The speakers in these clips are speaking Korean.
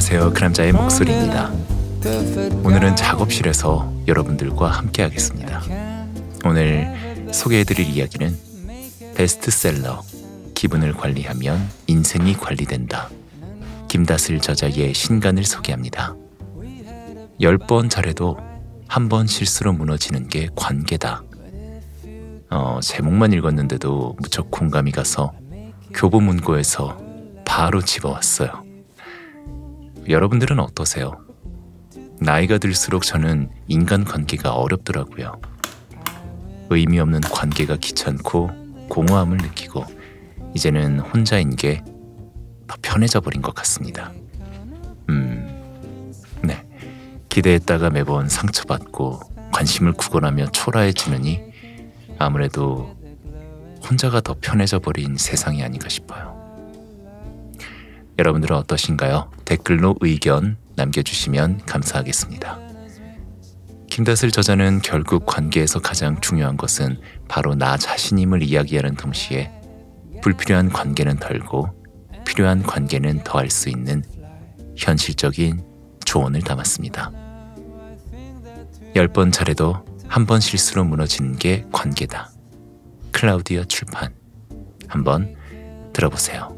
안녕하세요. 그 남자의 목소리입니다. 오늘은 작업실에서 여러분들과 함께하겠습니다. 오늘 소개해드릴 이야기는 베스트셀러 기분을 관리하면 인생이 관리된다. 김다슬 저자의 신간을 소개합니다. 열 번 잘해도 한 번 실수로 무너지는 게 관계다. 어, 제목만 읽었는데도 무척 공감이 가서 교보문고에서 바로 집어왔어요. 여러분들은 어떠세요? 나이가 들수록 저는 인간 관계가 어렵더라고요. 의미 없는 관계가 귀찮고 공허함을 느끼고 이제는 혼자인 게 더 편해져 버린 것 같습니다. 음, 네. 기대했다가 매번 상처받고 관심을 구걸하며 초라해지느니 아무래도 혼자가 더 편해져 버린 세상이 아닌가 싶어요. 여러분들은 어떠신가요? 댓글로 의견 남겨주시면 감사하겠습니다. 김다슬 저자는 결국 관계에서 가장 중요한 것은 바로 나 자신임을 이야기하는 동시에 불필요한 관계는 덜고 필요한 관계는 더할 수 있는 현실적인 조언을 담았습니다. 열 번 잘해도 한 번 실수로 무너지는 게 관계다. 클라우디아 출판. 한번 들어보세요.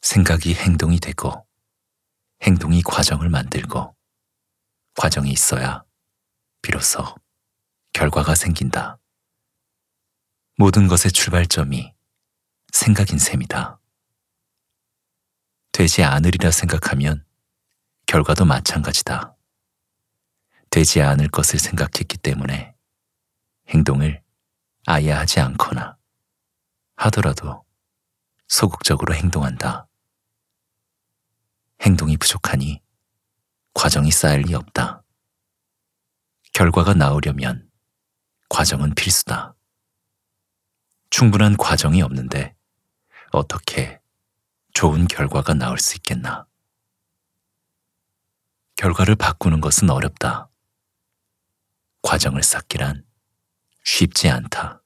생각이 행동이 되고 행동이 과정을 만들고 과정이 있어야 비로소 결과가 생긴다. 모든 것의 출발점이 생각인 셈이다. 되지 않으리라 생각하면 결과도 마찬가지다. 되지 않을 것을 생각했기 때문에 행동을 아예 하지 않거나 하더라도 소극적으로 행동한다. 행동이 부족하니 과정이 쌓일 리 없다. 결과가 나오려면 과정은 필수다. 충분한 과정이 없는데 어떻게 좋은 결과가 나올 수 있겠나. 결과를 바꾸는 것은 어렵다. 과정을 쌓기란 쉽지 않다.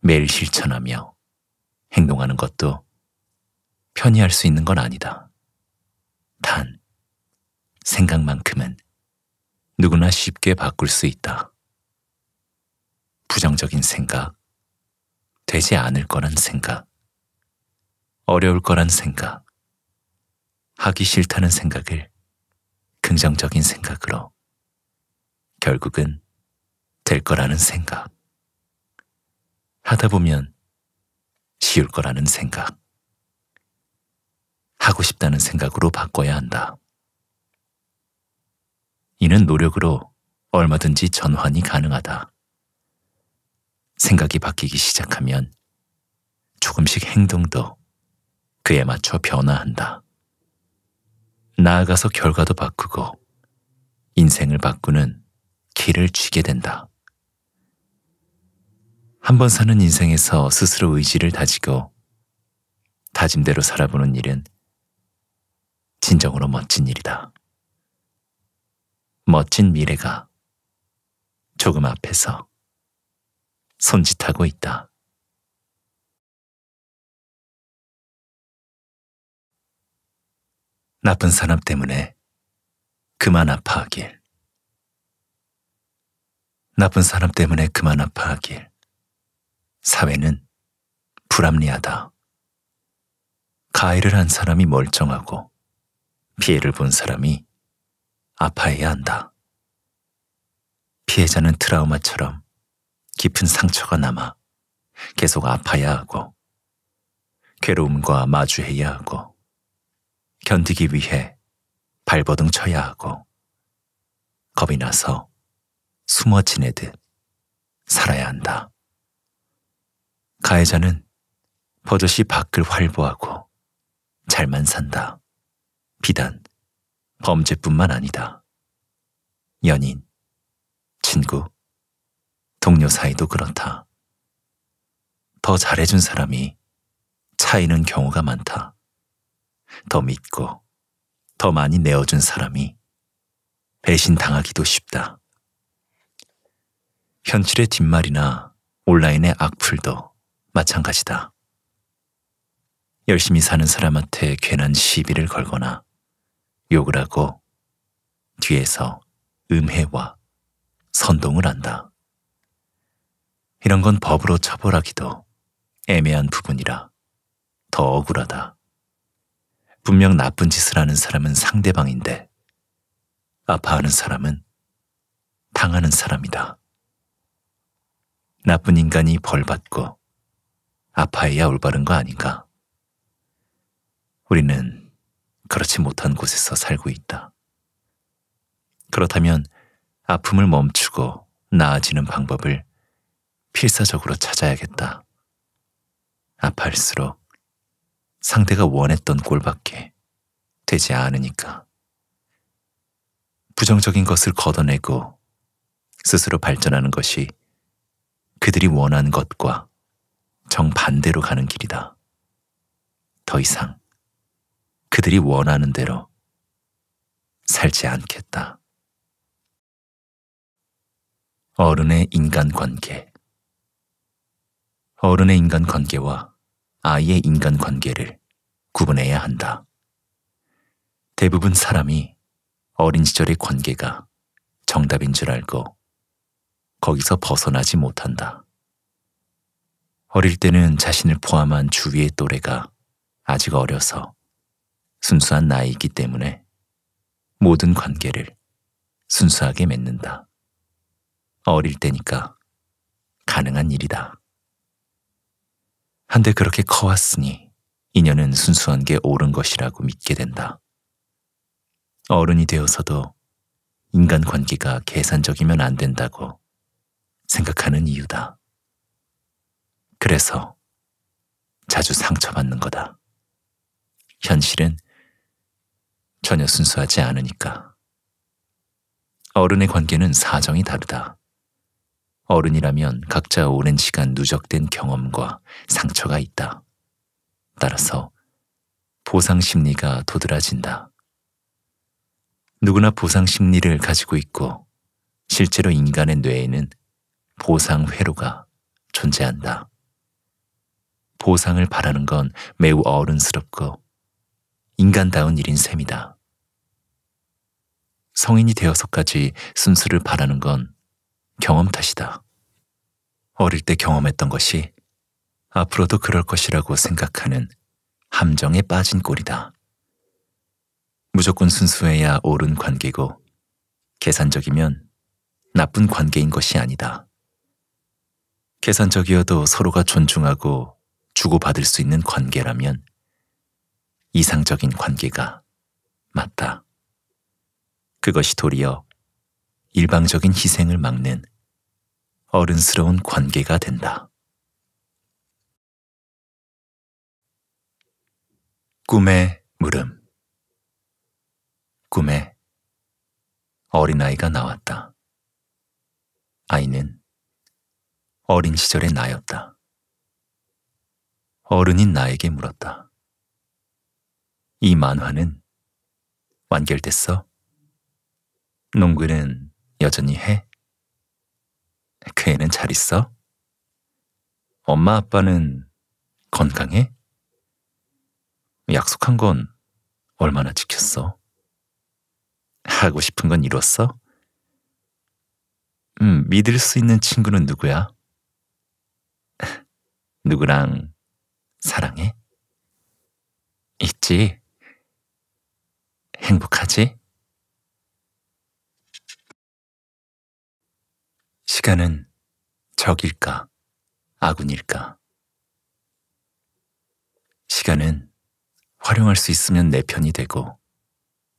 매일 실천하며 행동하는 것도 편히 할 수 있는 건 아니다. 단, 생각만큼은 누구나 쉽게 바꿀 수 있다. 부정적인 생각, 되지 않을 거란 생각, 어려울 거란 생각, 하기 싫다는 생각을 긍정적인 생각으로 결국은 될 거라는 생각, 하다 보면 쉬울 거라는 생각. 하고 싶다는 생각으로 바꿔야 한다. 이는 노력으로 얼마든지 전환이 가능하다. 생각이 바뀌기 시작하면 조금씩 행동도 그에 맞춰 변화한다. 나아가서 결과도 바꾸고 인생을 바꾸는 길을 쥐게 된다. 한 번 사는 인생에서 스스로 의지를 다지고 다짐대로 살아보는 일은 진정으로 멋진 일이다. 멋진 미래가 조금 앞에서 손짓하고 있다. 나쁜 사람 때문에 그만 아파하길. 나쁜 사람 때문에 그만 아파하길. 사회는 불합리하다. 가해를 한 사람이 멀쩡하고 피해를 본 사람이 아파해야 한다. 피해자는 트라우마처럼 깊은 상처가 남아 계속 아파야 하고 괴로움과 마주해야 하고 견디기 위해 발버둥 쳐야 하고 겁이 나서 숨어 지내듯 살아야 한다. 가해자는 버젓이 밖을 활보하고 잘만 산다. 비단 범죄뿐만 아니다. 연인, 친구, 동료 사이도 그렇다. 더 잘해준 사람이 차이는 경우가 많다. 더 믿고 더 많이 내어준 사람이 배신당하기도 쉽다. 현실의 뒷말이나 온라인의 악플도 마찬가지다. 열심히 사는 사람한테 괜한 시비를 걸거나 욕을 하고 뒤에서 음해와 선동을 한다. 이런 건 법으로 처벌하기도 애매한 부분이라 더 억울하다. 분명 나쁜 짓을 하는 사람은 상대방인데 아파하는 사람은 당하는 사람이다. 나쁜 인간이 벌받고 아파해야 올바른 거 아닌가? 우리는 그렇지 못한 곳에서 살고 있다. 그렇다면 아픔을 멈추고 나아지는 방법을 필사적으로 찾아야겠다. 아파할수록 상대가 원했던 꼴밖에 되지 않으니까. 부정적인 것을 걷어내고 스스로 발전하는 것이 그들이 원한 것과 정반대로 가는 길이다. 더 이상 그들이 원하는 대로 살지 않겠다. 어른의 인간관계 어른의 인간관계와 아이의 인간관계를 구분해야 한다. 대부분 사람이 어린 시절의 관계가 정답인 줄 알고 거기서 벗어나지 못한다. 어릴 때는 자신을 포함한 주위의 또래가 아직 어려서 순수한 나이이기 때문에 모든 관계를 순수하게 맺는다. 어릴 때니까 가능한 일이다. 한데 그렇게 커왔으니 인연은 순수한 게 옳은 것이라고 믿게 된다. 어른이 되어서도 인간 관계가 계산적이면 안 된다고 생각하는 이유다. 그래서 자주 상처받는 거다. 현실은 전혀 순수하지 않으니까. 어른의 관계는 사정이 다르다. 어른이라면 각자 오랜 시간 누적된 경험과 상처가 있다. 따라서 보상 심리가 도드라진다. 누구나 보상 심리를 가지고 있고 실제로 인간의 뇌에는 보상 회로가 존재한다. 보상을 바라는 건 매우 어른스럽고 인간다운 일인 셈이다. 성인이 되어서까지 순수를 바라는 건 경험 탓이다. 어릴 때 경험했던 것이 앞으로도 그럴 것이라고 생각하는 함정에 빠진 꼴이다. 무조건 순수해야 옳은 관계고 계산적이면 나쁜 관계인 것이 아니다. 계산적이어도 서로가 존중하고 주고받을 수 있는 관계라면 이상적인 관계가 맞다. 그것이 도리어 일방적인 희생을 막는 어른스러운 관계가 된다. 꿈의 물음. 꿈에 어린아이가 나왔다. 아이는 어린 시절의 나였다. 어른인 나에게 물었다. 이 만화는 완결됐어? 농구는 여전히 해? 그 애는 잘 있어? 엄마 아빠는 건강해? 약속한 건 얼마나 지켰어? 하고 싶은 건 이뤘어? 음, 믿을 수 있는 친구는 누구야? 누구랑 사랑해? 있지? 행복하지? 시간은 적일까, 아군일까? 시간은 활용할 수 있으면 내 편이 되고,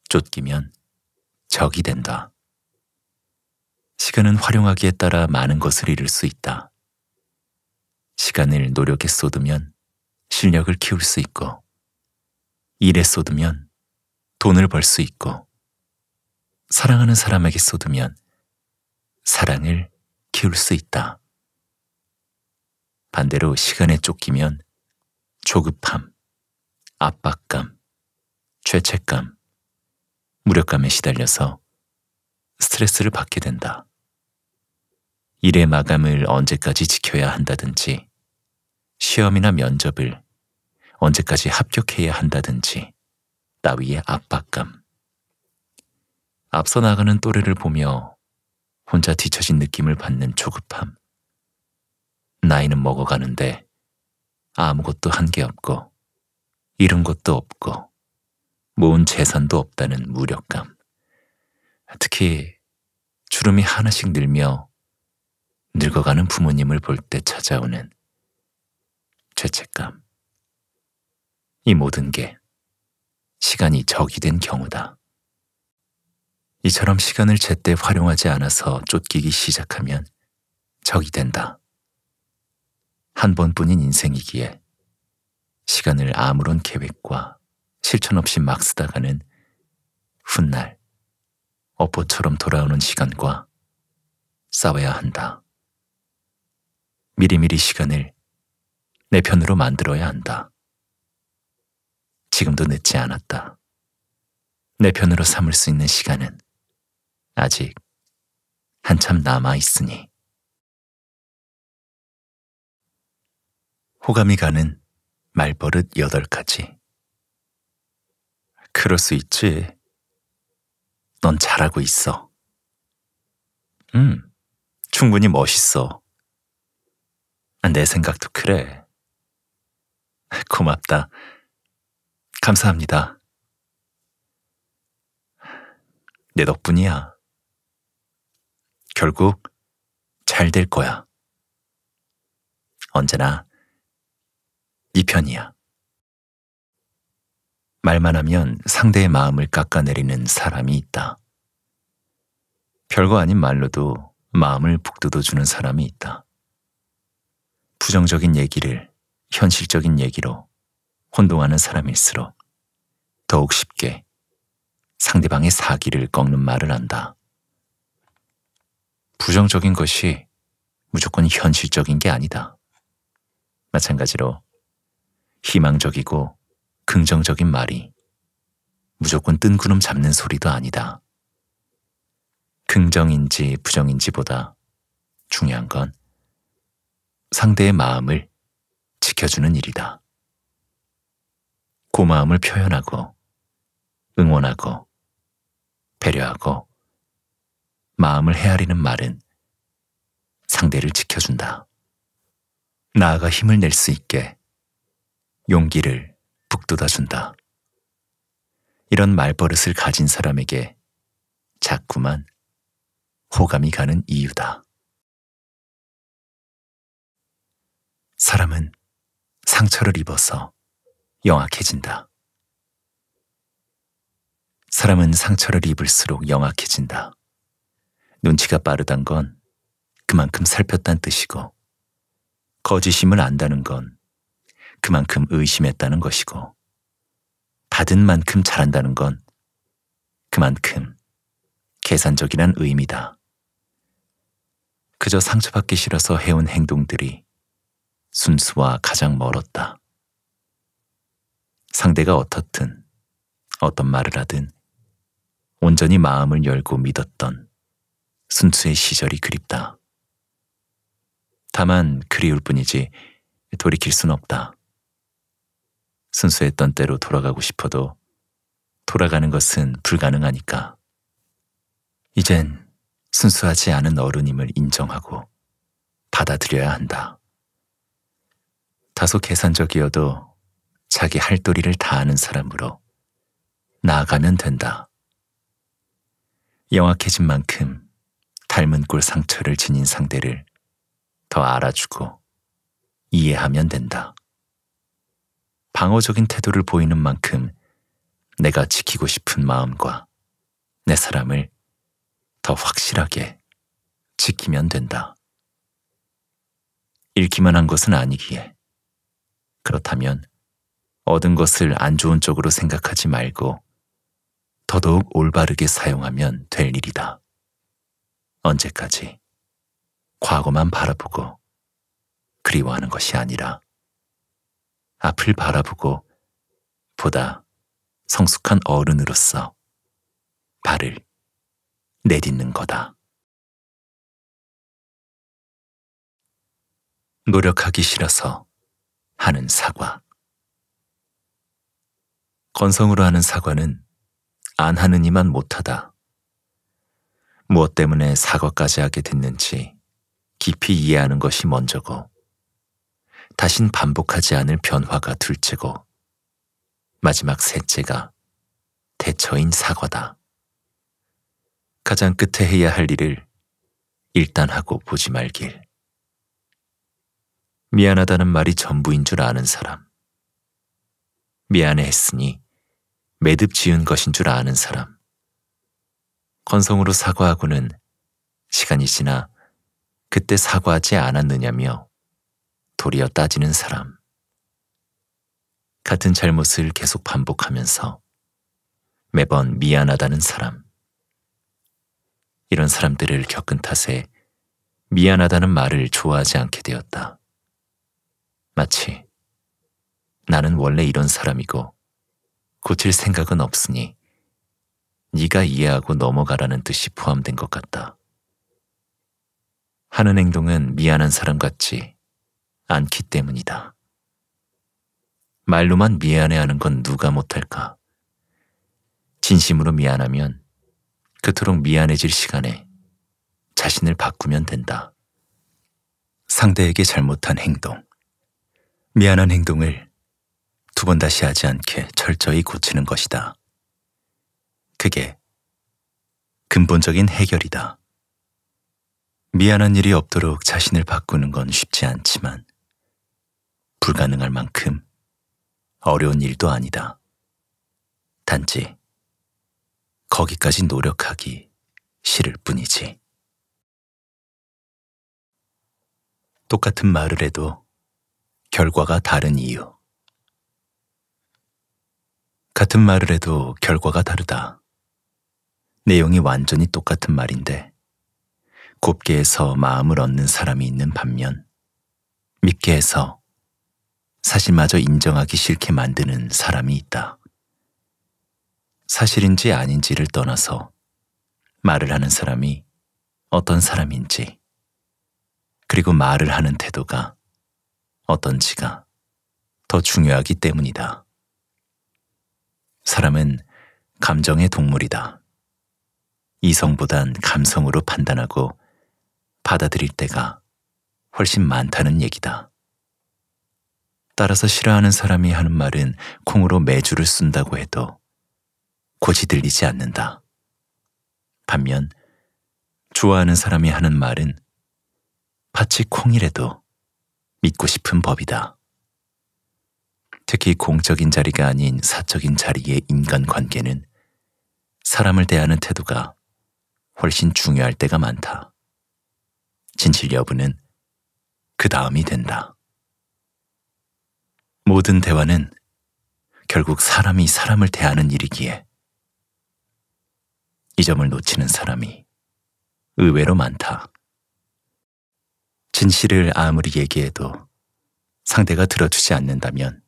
쫓기면 적이 된다. 시간은 활용하기에 따라 많은 것을 잃을 수 있다. 시간을 노력에 쏟으면 실력을 키울 수 있고, 일에 쏟으면 돈을 벌 수 있고, 사랑하는 사람에게 쏟으면 사랑을 키울 수 있다. 반대로 시간에 쫓기면 조급함, 압박감, 죄책감, 무력감에 시달려서 스트레스를 받게 된다. 일의 마감을 언제까지 지켜야 한다든지, 시험이나 면접을 언제까지 합격해야 한다든지, 따위의 압박감. 앞서 나가는 또래를 보며 혼자 뒤처진 느낌을 받는 조급함. 나이는 먹어가는데 아무것도 한 게 없고 잃은 것도 없고 모은 재산도 없다는 무력감. 특히 주름이 하나씩 늘며 늙어가는 부모님을 볼 때 찾아오는 죄책감. 이 모든 게 시간이 적이 된 경우다. 이처럼 시간을 제때 활용하지 않아서 쫓기기 시작하면 적이 된다. 한 번뿐인 인생이기에 시간을 아무런 계획과 실천 없이 막 쓰다가는 훗날 어포처럼 돌아오는 시간과 싸워야 한다. 미리미리 시간을 내 편으로 만들어야 한다. 지금도 늦지 않았다. 내 편으로 삼을 수 있는 시간은 아직 한참 남아 있으니. 호감이 가는 말버릇 여덟 가지. 그럴 수 있지. 넌 잘하고 있어. 음, 충분히 멋있어. 내 생각도 그래. 고맙다. 감사합니다. 내 덕분이야. 결국 잘 될 거야. 언제나 네 편이야. 말만 하면 상대의 마음을 깎아내리는 사람이 있다. 별거 아닌 말로도 마음을 북돋워주는 사람이 있다. 부정적인 얘기를 현실적인 얘기로 혼동하는 사람일수록 더욱 쉽게 상대방의 사기를 꺾는 말을 한다. 부정적인 것이 무조건 현실적인 게 아니다. 마찬가지로 희망적이고 긍정적인 말이 무조건 뜬구름 잡는 소리도 아니다. 긍정인지 부정인지보다 중요한 건 상대의 마음을 지켜주는 일이다. 고마움을 표현하고 응원하고 배려하고 마음을 헤아리는 말은 상대를 지켜준다. 나아가 힘을 낼 수 있게 용기를 북돋아준다. 이런 말버릇을 가진 사람에게 자꾸만 호감이 가는 이유다. 사람은 상처를 입어서 영악해진다. 사람은 상처를 입을수록 영악해진다. 눈치가 빠르단 건 그만큼 살폈단 뜻이고 거짓임을 안다는 건 그만큼 의심했다는 것이고 받은 만큼 잘한다는 건 그만큼 계산적이란 의미다. 그저 상처받기 싫어서 해온 행동들이 순수와 가장 멀었다. 상대가 어떻든 어떤 말을 하든 온전히 마음을 열고 믿었던 순수의 시절이 그립다. 다만 그리울 뿐이지 돌이킬 순 없다. 순수했던 때로 돌아가고 싶어도 돌아가는 것은 불가능하니까. 이젠 순수하지 않은 어른임을 인정하고 받아들여야 한다. 다소 계산적이어도 자기 할 도리를 다하는 사람으로 나아가면 된다. 영악해진 만큼 닮은 꼴 상처를 지닌 상대를 더 알아주고 이해하면 된다. 방어적인 태도를 보이는 만큼 내가 지키고 싶은 마음과 내 사람을 더 확실하게 지키면 된다. 읽기만한 것은 아니기에 그렇다면 얻은 것을 안 좋은 쪽으로 생각하지 말고 더더욱 올바르게 사용하면 될 일이다. 언제까지 과거만 바라보고 그리워하는 것이 아니라 앞을 바라보고 보다 성숙한 어른으로서 발을 내딛는 거다. 노력하기 싫어서 하는 사과. 건성으로 하는 사과는 안 하느니만 못하다 무엇 때문에 사과까지 하게 됐는지 깊이 이해하는 것이 먼저고 다신 반복하지 않을 변화가 둘째고 마지막 셋째가 대처인 사과다. 가장 끝에 해야 할 일을 일단 하고 보지 말길. 미안하다는 말이 전부인 줄 아는 사람. 미안해 했으니 매듭 지은 것인 줄 아는 사람. 헌성으로 사과하고는 시간이 지나 그때 사과하지 않았느냐며 도리어 따지는 사람. 같은 잘못을 계속 반복하면서 매번 미안하다는 사람. 이런 사람들을 겪은 탓에 미안하다는 말을 좋아하지 않게 되었다. 마치 나는 원래 이런 사람이고 고칠 생각은 없으니 네가 이해하고 넘어가라는 뜻이 포함된 것 같다. 하는 행동은 미안한 사람 같지 않기 때문이다. 말로만 미안해하는 건 누가 못할까? 진심으로 미안하면 그토록 미안해질 시간에 자신을 바꾸면 된다. 상대에게 잘못한 행동, 미안한 행동을 두 번 다시 하지 않게 철저히 고치는 것이다. 그게 근본적인 해결이다. 미안한 일이 없도록 자신을 바꾸는 건 쉽지 않지만 불가능할 만큼 어려운 일도 아니다. 단지 거기까지 노력하기 싫을 뿐이지. 똑같은 말을 해도 결과가 다른 이유. 같은 말을 해도 결과가 다르다. 내용이 완전히 똑같은 말인데 곱게 해서 마음을 얻는 사람이 있는 반면 믿게 해서 사실마저 인정하기 싫게 만드는 사람이 있다. 사실인지 아닌지를 떠나서 말을 하는 사람이 어떤 사람인지 그리고 말을 하는 태도가 어떤지가 더 중요하기 때문이다. 사람은 감정의 동물이다. 이성보단 감성으로 판단하고 받아들일 때가 훨씬 많다는 얘기다. 따라서 싫어하는 사람이 하는 말은 콩으로 매주를 쓴다고 해도 곧이 들리지 않는다. 반면 좋아하는 사람이 하는 말은 파치 콩이라도 믿고 싶은 법이다. 특히 공적인 자리가 아닌 사적인 자리의 인간관계는 사람을 대하는 태도가 훨씬 중요할 때가 많다. 진실 여부는 그 다음이 된다. 모든 대화는 결국 사람이 사람을 대하는 일이기에 이 점을 놓치는 사람이 의외로 많다. 진실을 아무리 얘기해도 상대가 들어주지 않는다면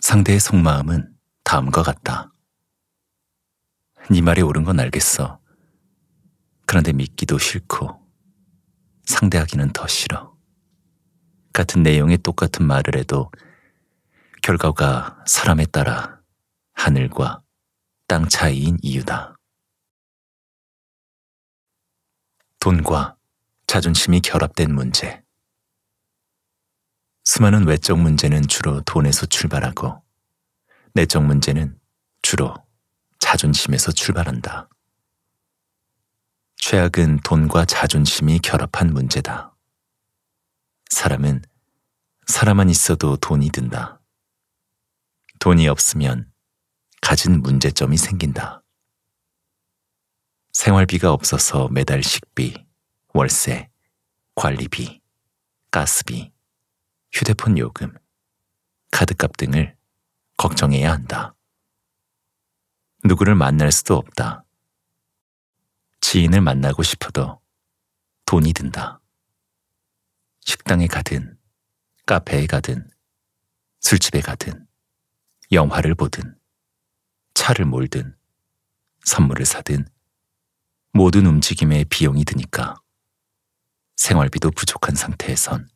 상대의 속마음은 다음과 같다. 네 말이 옳은 건 알겠어. 그런데 믿기도 싫고 상대하기는 더 싫어. 같은 내용의 똑같은 말을 해도 결과가 사람에 따라 하늘과 땅 차이인 이유다. 돈과 자존심이 결합된 문제. 수많은 외적 문제는 주로 돈에서 출발하고 내적 문제는 주로 자존심에서 출발한다. 최악은 돈과 자존심이 결합한 문제다. 사람은 사람만 있어도 돈이 든다. 돈이 없으면 가진 문제점이 생긴다. 생활비가 없어서 매달 식비, 월세, 관리비, 가스비, 휴대폰 요금, 카드값 등을 걱정해야 한다. 누구를 만날 수도 없다. 지인을 만나고 싶어도 돈이 든다. 식당에 가든, 카페에 가든, 술집에 가든, 영화를 보든, 차를 몰든, 선물을 사든, 모든 움직임에 비용이 드니까 생활비도 부족한 상태에선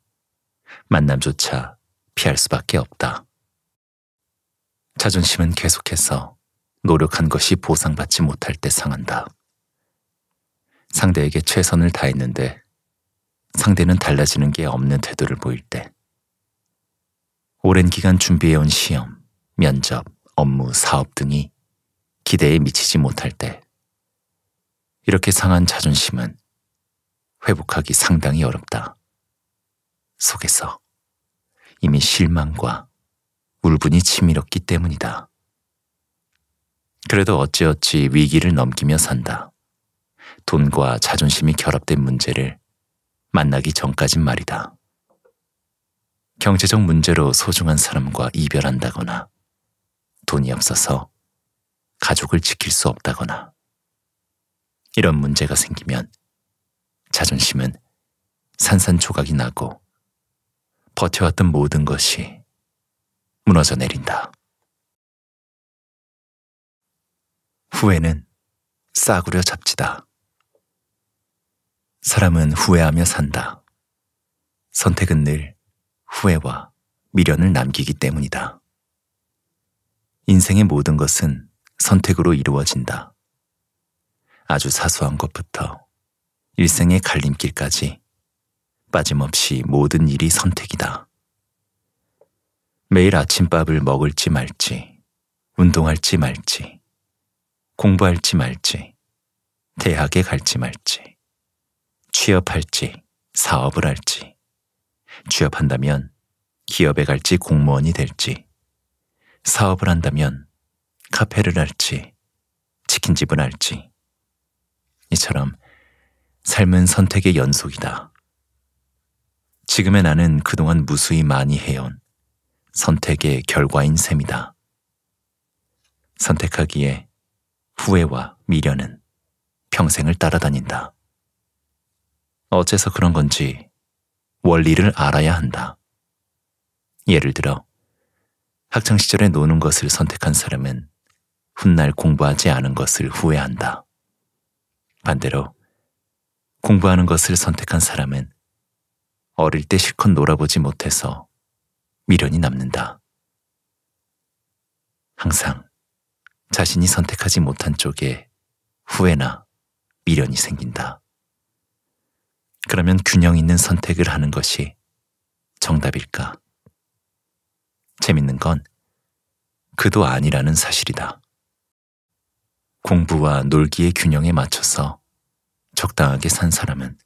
만남조차 피할 수밖에 없다. 자존심은 계속해서 노력한 것이 보상받지 못할 때 상한다. 상대에게 최선을 다했는데 상대는 달라지는 게 없는 태도를 보일 때 오랜 기간 준비해온 시험, 면접, 업무, 사업 등이 기대에 미치지 못할 때 이렇게 상한 자존심은 회복하기 상당히 어렵다. 속에서 이미 실망과 울분이 치밀었기 때문이다. 그래도 어찌어찌 위기를 넘기며 산다. 돈과 자존심이 결합된 문제를 만나기 전까진 말이다. 경제적 문제로 소중한 사람과 이별한다거나 돈이 없어서 가족을 지킬 수 없다거나 이런 문제가 생기면 자존심은 산산조각이 나고 버텨왔던 모든 것이 무너져 내린다. 후회는 싸구려 잡지다. 사람은 후회하며 산다. 선택은 늘 후회와 미련을 남기기 때문이다. 인생의 모든 것은 선택으로 이루어진다. 아주 사소한 것부터 일생의 갈림길까지 빠짐없이 모든 일이 선택이다. 매일 아침밥을 먹을지 말지, 운동할지 말지, 공부할지 말지, 대학에 갈지 말지. 취업할지 사업을 할지 취업한다면 기업에 갈지 공무원이 될지 사업을 한다면 카페를 할지 치킨집을 할지 이처럼 삶은 선택의 연속이다. 지금의 나는 그동안 무수히 많이 해온 선택의 결과인 셈이다. 선택하기에 후회와 미련은 평생을 따라다닌다. 어째서 그런 건지 원리를 알아야 한다. 예를 들어, 학창시절에 노는 것을 선택한 사람은 훗날 공부하지 않은 것을 후회한다. 반대로, 공부하는 것을 선택한 사람은 어릴 때 실컷 놀아보지 못해서 미련이 남는다. 항상 자신이 선택하지 못한 쪽에 후회나 미련이 생긴다. 그러면 균형 있는 선택을 하는 것이 정답일까? 재밌는 건 그도 아니라는 사실이다. 공부와 놀기의 균형에 맞춰서 적당하게 산 사람은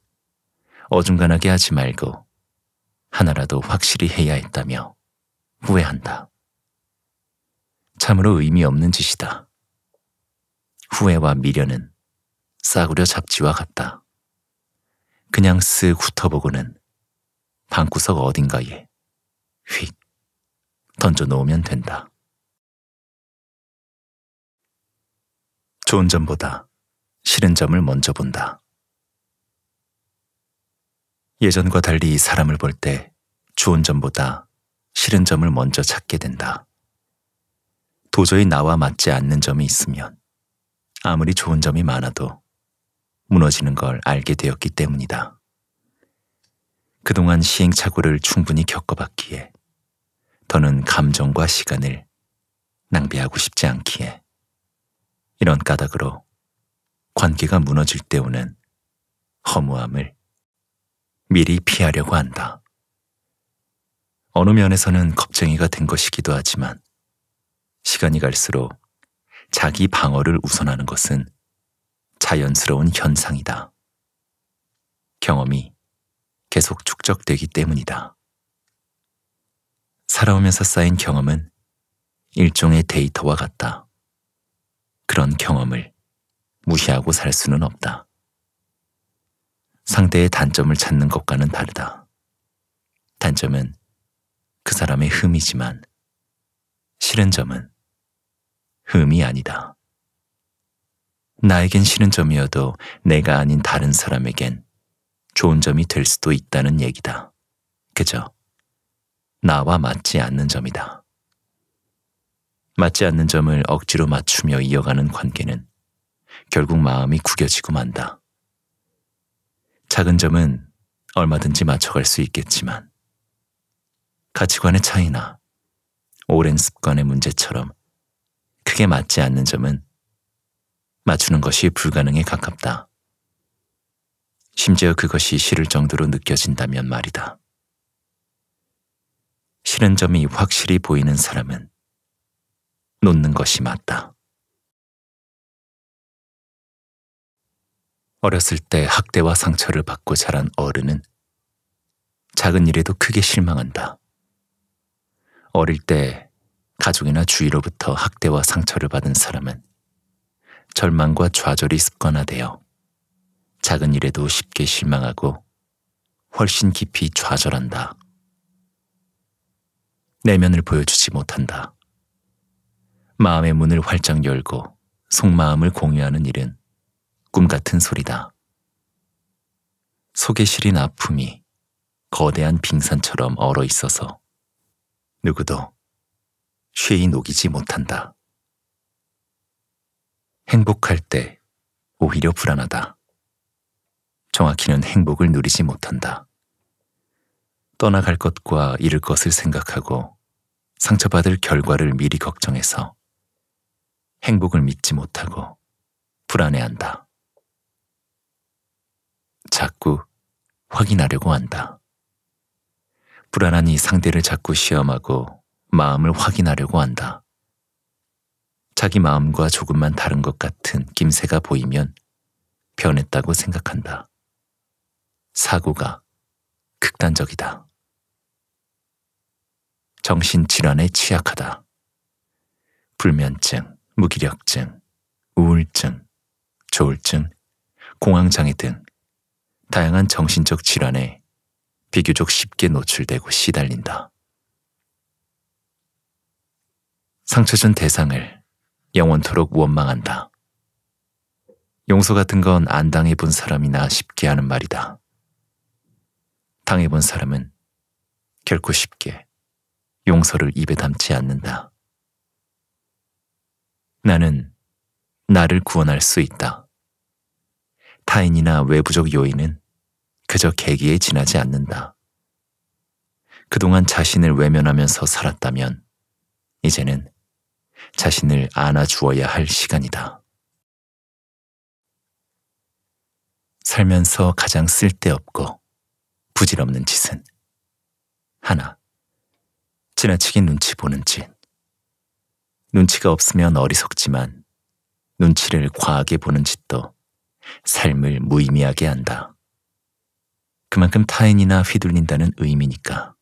어중간하게 하지 말고 하나라도 확실히 해야 했다며 후회한다. 참으로 의미 없는 짓이다. 후회와 미련은 싸구려 잡지와 같다. 그냥 쓱 훑어보고는 방구석 어딘가에 휙 던져놓으면 된다. 좋은 점보다 싫은 점을 먼저 본다. 예전과 달리 사람을 볼 때 좋은 점보다 싫은 점을 먼저 찾게 된다. 도저히 나와 맞지 않는 점이 있으면 아무리 좋은 점이 많아도 무너지는 걸 알게 되었기 때문이다. 그동안 시행착오를 충분히 겪어봤기에 더는 감정과 시간을 낭비하고 싶지 않기에 이런 까닭으로 관계가 무너질 때 오는 허무함을 미리 피하려고 한다. 어느 면에서는 겁쟁이가 된 것이기도 하지만 시간이 갈수록 자기 방어를 우선하는 것은 자연스러운 현상이다. 경험이 계속 축적되기 때문이다. 살아오면서 쌓인 경험은 일종의 데이터와 같다. 그런 경험을 무시하고 살 수는 없다. 상대의 단점을 찾는 것과는 다르다. 단점은 그 사람의 흠이지만 싫은 점은 흠이 아니다. 나에겐 싫은 점이어도 내가 아닌 다른 사람에겐 좋은 점이 될 수도 있다는 얘기다. 그저 나와 맞지 않는 점이다. 맞지 않는 점을 억지로 맞추며 이어가는 관계는 결국 마음이 구겨지고 만다. 작은 점은 얼마든지 맞춰갈 수 있겠지만 가치관의 차이나 오랜 습관의 문제처럼 크게 맞지 않는 점은 맞추는 것이 불가능에 가깝다. 심지어 그것이 싫을 정도로 느껴진다면 말이다. 싫은 점이 확실히 보이는 사람은 놓는 것이 맞다. 어렸을 때 학대와 상처를 받고 자란 어른은 작은 일에도 크게 실망한다. 어릴 때 가족이나 주위로부터 학대와 상처를 받은 사람은 절망과 좌절이 습관화되어 작은 일에도 쉽게 실망하고 훨씬 깊이 좌절한다. 내면을 보여주지 못한다. 마음의 문을 활짝 열고 속마음을 공유하는 일은 꿈 같은 소리다. 속에 실인 아픔이 거대한 빙산처럼 얼어 있어서 누구도 쉐이 녹이지 못한다. 행복할 때 오히려 불안하다. 정확히는 행복을 누리지 못한다. 떠나갈 것과 잃을 것을 생각하고 상처받을 결과를 미리 걱정해서 행복을 믿지 못하고 불안해한다. 자꾸 확인하려고 한다. 불안한 이 상대를 자꾸 시험하고 마음을 확인하려고 한다. 자기 마음과 조금만 다른 것 같은 김새가 보이면 변했다고 생각한다. 사고가 극단적이다. 정신질환에 취약하다. 불면증, 무기력증, 우울증, 조울증, 공황장애 등 다양한 정신적 질환에 비교적 쉽게 노출되고 시달린다. 상처 준 대상을 영원토록 원망한다. 용서 같은 건 안 당해본 사람이나 쉽게 하는 말이다. 당해본 사람은 결코 쉽게 용서를 입에 담지 않는다. 나는 나를 구원할 수 있다. 타인이나 외부적 요인은 그저 계기에 지나지 않는다. 그동안 자신을 외면하면서 살았다면 이제는 자신을 안아주어야 할 시간이다. 살면서 가장 쓸데없고 부질없는 짓은 하나, 지나치게 눈치 보는 짓. 눈치가 없으면 어리석지만 눈치를 과하게 보는 짓도 삶을 무의미하게 한다. 그만큼 타인이나 휘둘린다는 의미니까.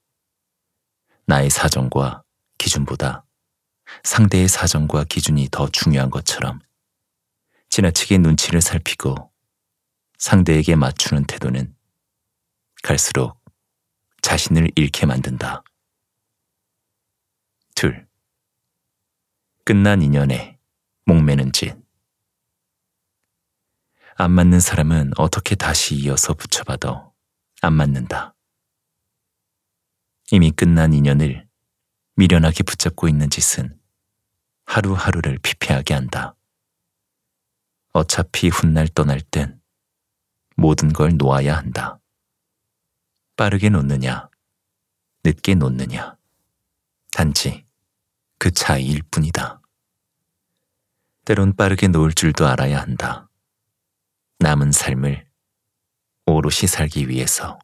나의 사정과 기준보다 상대의 사정과 기준이 더 중요한 것처럼 지나치게 눈치를 살피고 상대에게 맞추는 태도는 갈수록 자신을 잃게 만든다. 둘. 끝난 인연에 목매는 짓. 안 맞는 사람은 어떻게 다시 이어서 붙여봐도 안 맞는다. 이미 끝난 인연을 미련하게 붙잡고 있는 짓은 하루하루를 피폐하게 한다. 어차피 훗날 떠날 땐 모든 걸 놓아야 한다. 빠르게 놓느냐, 늦게 놓느냐, 단지 그 차이일 뿐이다. 때론 빠르게 놓을 줄도 알아야 한다. 남은 삶을 오롯이 살기 위해서.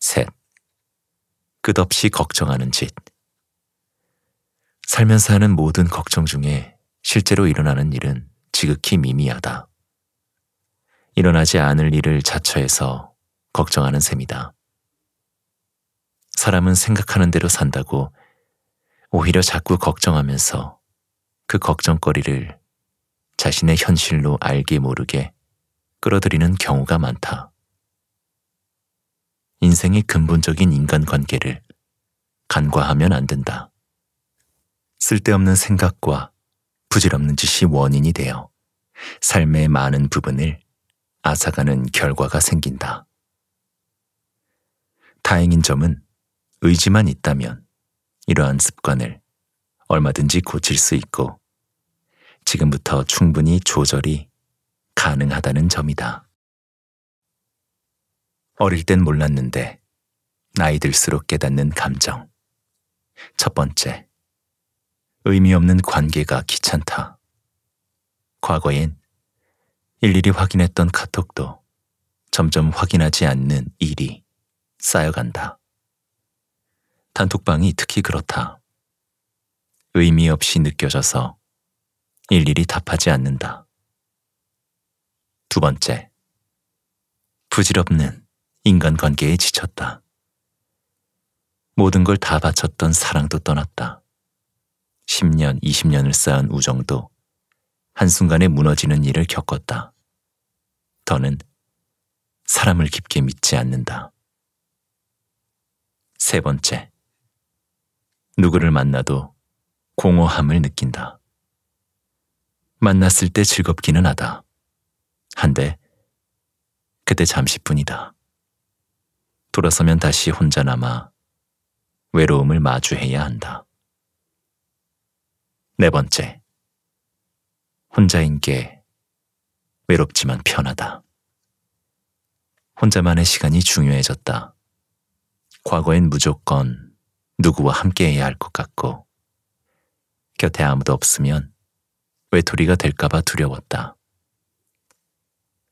셋. 끝없이 걱정하는 짓. 살면서 하는 모든 걱정 중에 실제로 일어나는 일은 지극히 미미하다. 일어나지 않을 일을 자처해서 걱정하는 셈이다. 사람은 생각하는 대로 산다고 오히려 자꾸 걱정하면서 그 걱정거리를 자신의 현실로 알게 모르게 끌어들이는 경우가 많다. 인생의 근본적인 인간관계를 간과하면 안 된다. 쓸데없는 생각과 부질없는 짓이 원인이 되어 삶의 많은 부분을 앗아가는 결과가 생긴다. 다행인 점은 의지만 있다면 이러한 습관을 얼마든지 고칠 수 있고 지금부터 충분히 조절이 가능하다는 점이다. 어릴 땐 몰랐는데 나이 들수록 깨닫는 감정. 첫 번째, 의미 없는 관계가 귀찮다. 과거엔 일일이 확인했던 카톡도 점점 확인하지 않는 일이 쌓여간다. 단톡방이 특히 그렇다. 의미 없이 느껴져서 일일이 답하지 않는다. 두 번째, 부질없는 인간관계에 지쳤다. 모든 걸 다 바쳤던 사랑도 떠났다. 10년, 20년을 쌓은 우정도 한순간에 무너지는 일을 겪었다. 더는 사람을 깊게 믿지 않는다. 세 번째, 누구를 만나도 공허함을 느낀다. 만났을 때 즐겁기는 하다. 한데 그때 잠시뿐이다. 돌아서면 다시 혼자 남아 외로움을 마주해야 한다. 네 번째. 혼자인 게 외롭지만 편하다. 혼자만의 시간이 중요해졌다. 과거엔 무조건 누구와 함께해야 할 것 같고, 곁에 아무도 없으면 외톨이가 될까봐 두려웠다.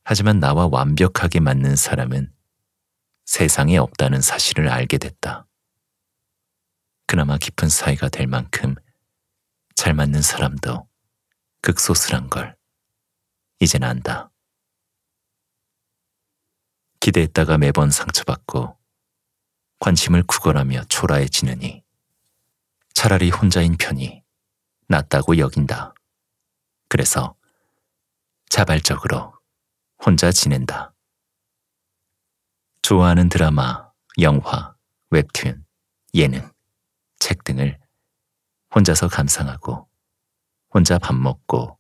하지만 나와 완벽하게 맞는 사람은 세상에 없다는 사실을 알게 됐다. 그나마 깊은 사이가 될 만큼 잘 맞는 사람도 극소수란 걸 이젠 안다. 기대했다가 매번 상처받고 관심을 구걸하며 초라해지느니 차라리 혼자인 편이 낫다고 여긴다. 그래서 자발적으로 혼자 지낸다. 좋아하는 드라마, 영화, 웹툰, 예능, 책 등을 혼자서 감상하고 혼자 밥 먹고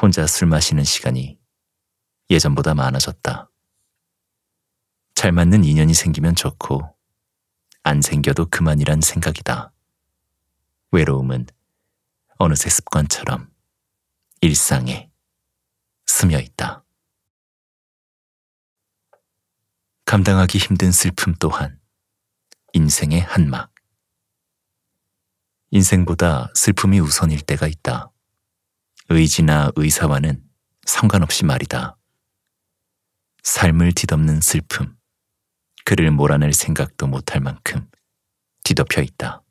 혼자 술 마시는 시간이 예전보다 많아졌다. 잘 맞는 인연이 생기면 좋고 안 생겨도 그만이란 생각이다. 외로움은 어느새 습관처럼 일상에 스며 있다. 감당하기 힘든 슬픔 또한 인생의 한막. 인생보다 슬픔이 우선일 때가 있다. 의지나 의사와는 상관없이 말이다. 삶을 뒤덮는 슬픔, 그를 몰아낼 생각도 못할 만큼 뒤덮여 있다.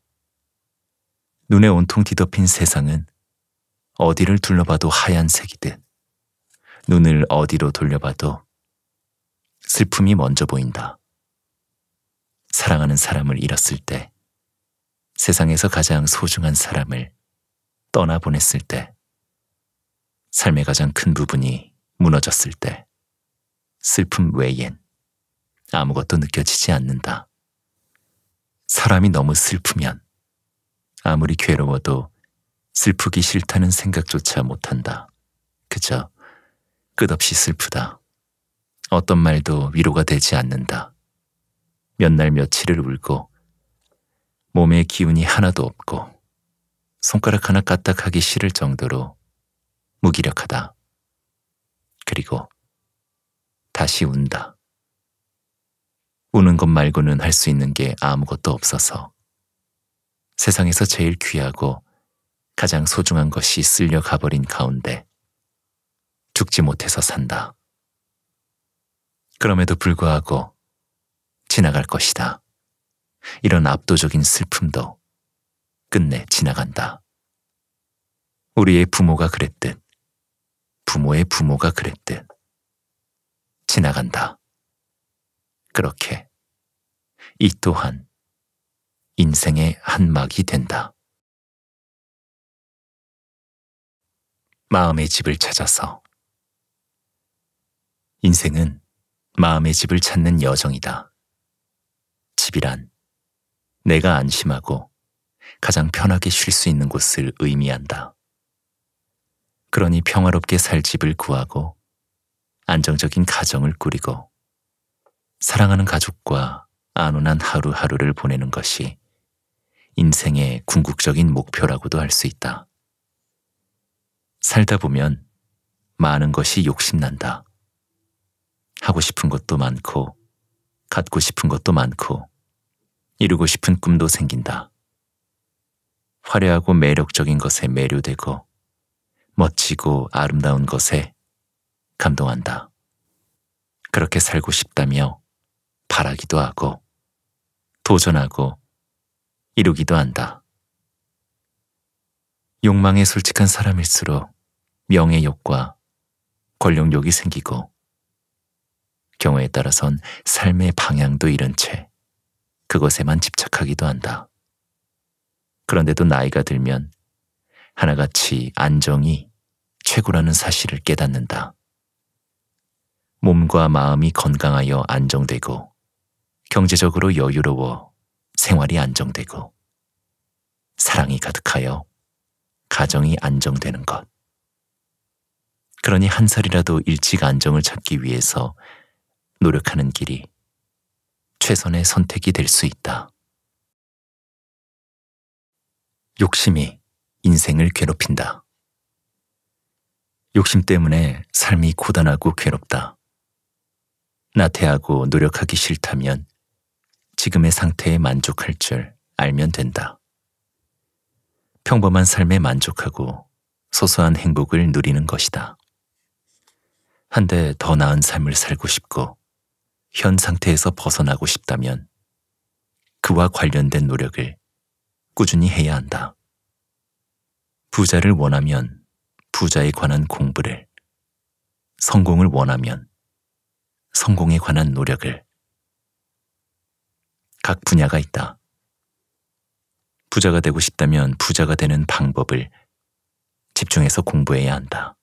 눈에 온통 뒤덮인 세상은 어디를 둘러봐도 하얀색이듯 눈을 어디로 돌려봐도 슬픔이 먼저 보인다. 사랑하는 사람을 잃었을 때 세상에서 가장 소중한 사람을 떠나보냈을 때, 삶의 가장 큰 부분이 무너졌을 때, 슬픔 외엔 아무것도 느껴지지 않는다. 사람이 너무 슬프면 아무리 괴로워도 슬프기 싫다는 생각조차 못한다. 그저 끝없이 슬프다. 어떤 말도 위로가 되지 않는다. 몇 날 며칠을 울고 몸에 기운이 하나도 없고 손가락 하나 까딱하기 싫을 정도로 무기력하다. 그리고 다시 운다. 우는 것 말고는 할 수 있는 게 아무것도 없어서 세상에서 제일 귀하고 가장 소중한 것이 쓸려 가버린 가운데 죽지 못해서 산다. 그럼에도 불구하고 지나갈 것이다. 이런 압도적인 슬픔도 끝내 지나간다. 우리의 부모가 그랬듯, 부모의 부모가 그랬듯, 지나간다. 그렇게 이 또한 인생의 한막이 된다. 마음의 집을 찾아서 인생은 마음의 집을 찾는 여정이다. 집이란 내가 안심하고 가장 편하게 쉴 수 있는 곳을 의미한다. 그러니 평화롭게 살 집을 구하고 안정적인 가정을 꾸리고 사랑하는 가족과 안온한 하루하루를 보내는 것이 인생의 궁극적인 목표라고도 할 수 있다. 살다 보면 많은 것이 욕심난다. 하고 싶은 것도 많고, 갖고 싶은 것도 많고, 이루고 싶은 꿈도 생긴다. 화려하고 매력적인 것에 매료되고 멋지고 아름다운 것에 감동한다. 그렇게 살고 싶다며 바라기도 하고 도전하고 이루기도 한다. 욕망에 솔직한 사람일수록 명예욕과 권력욕이 생기고 경우에 따라선 삶의 방향도 잃은 채 그것에만 집착하기도 한다. 그런데도 나이가 들면 하나같이 안정이 최고라는 사실을 깨닫는다. 몸과 마음이 건강하여 안정되고 경제적으로 여유로워 생활이 안정되고 사랑이 가득하여 가정이 안정되는 것. 그러니 한 살이라도 일찍 안정을 찾기 위해서 노력하는 길이 최선의 선택이 될 수 있다. 욕심이 인생을 괴롭힌다. 욕심 때문에 삶이 고단하고 괴롭다. 나태하고 노력하기 싫다면 지금의 상태에 만족할 줄 알면 된다. 평범한 삶에 만족하고 소소한 행복을 누리는 것이다. 한데 더 나은 삶을 살고 싶고 현 상태에서 벗어나고 싶다면 그와 관련된 노력을 꾸준히 해야 한다. 부자를 원하면 부자에 관한 공부를, 성공을 원하면 성공에 관한 노력을. 각 분야가 있다. 부자가 되고 싶다면 부자가 되는 방법을 집중해서 공부해야 한다.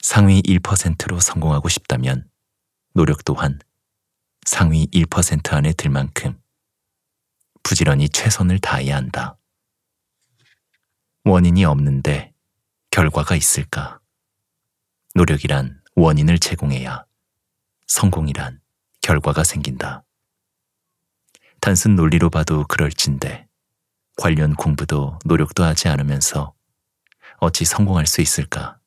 상위 1%로 성공하고 싶다면 노력 또한 상위 1% 안에 들 만큼 부지런히 최선을 다해야 한다. 원인이 없는데 결과가 있을까? 노력이란 원인을 제공해야 성공이란 결과가 생긴다. 단순 논리로 봐도 그럴진데 관련 공부도 노력도 하지 않으면서 어찌 성공할 수 있을까?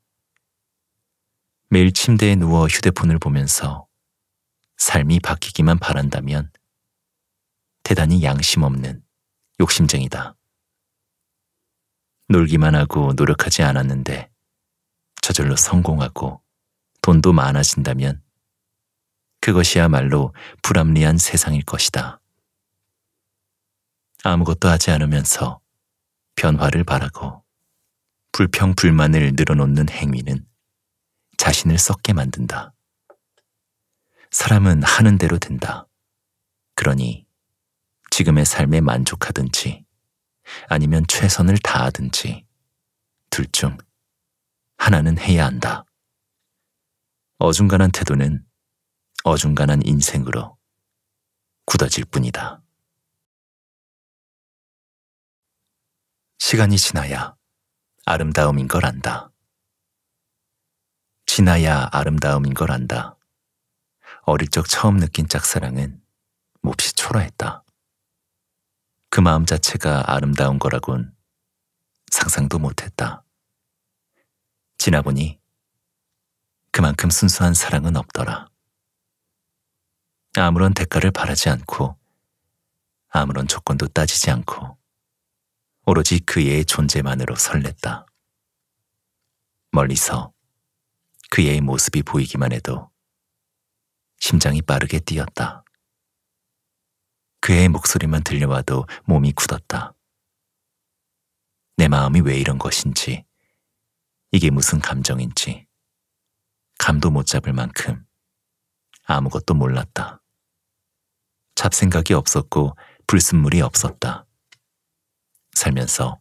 매일 침대에 누워 휴대폰을 보면서 삶이 바뀌기만 바란다면 대단히 양심 없는 욕심쟁이다. 놀기만 하고 노력하지 않았는데 저절로 성공하고 돈도 많아진다면 그것이야말로 불합리한 세상일 것이다. 아무것도 하지 않으면서 변화를 바라고 불평불만을 늘어놓는 행위는 자신을 썩게 만든다. 사람은 하는 대로 된다. 그러니 지금의 삶에 만족하든지 아니면 최선을 다하든지 둘 중 하나는 해야 한다. 어중간한 태도는 어중간한 인생으로 굳어질 뿐이다. 시간이 지나야 아름다움인 걸 안다. 지나야 아름다움인 걸 안다. 어릴 적 처음 느낀 짝사랑은 몹시 초라했다. 그 마음 자체가 아름다운 거라곤 상상도 못했다. 지나보니 그만큼 순수한 사랑은 없더라. 아무런 대가를 바라지 않고 아무런 조건도 따지지 않고 오로지 그의 존재만으로 설렜다. 멀리서 그의 모습이 보이기만 해도 심장이 빠르게 뛰었다. 그의 목소리만 들려와도 몸이 굳었다. 내 마음이 왜 이런 것인지, 이게 무슨 감정인지, 감도 못 잡을 만큼 아무것도 몰랐다. 잡생각이 없었고 불순물이 없었다. 살면서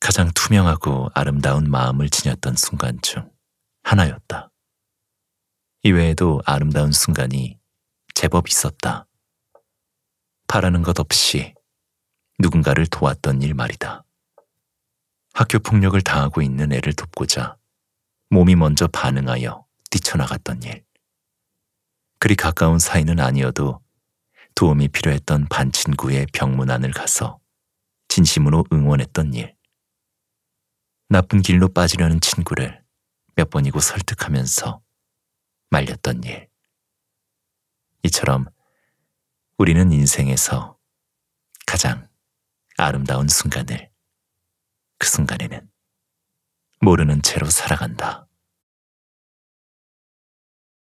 가장 투명하고 아름다운 마음을 지녔던 순간 중 하나였다. 이외에도 아름다운 순간이 제법 있었다. 바라는 것 없이 누군가를 도왔던 일 말이다. 학교 폭력을 당하고 있는 애를 돕고자 몸이 먼저 반응하여 뛰쳐나갔던 일. 그리 가까운 사이는 아니어도 도움이 필요했던 반 친구의 병문안을 가서 진심으로 응원했던 일. 나쁜 길로 빠지려는 친구를 몇 번이고 설득하면서 말렸던 일. 이처럼 우리는 인생에서 가장 아름다운 순간을 그 순간에는 모르는 채로 살아간다.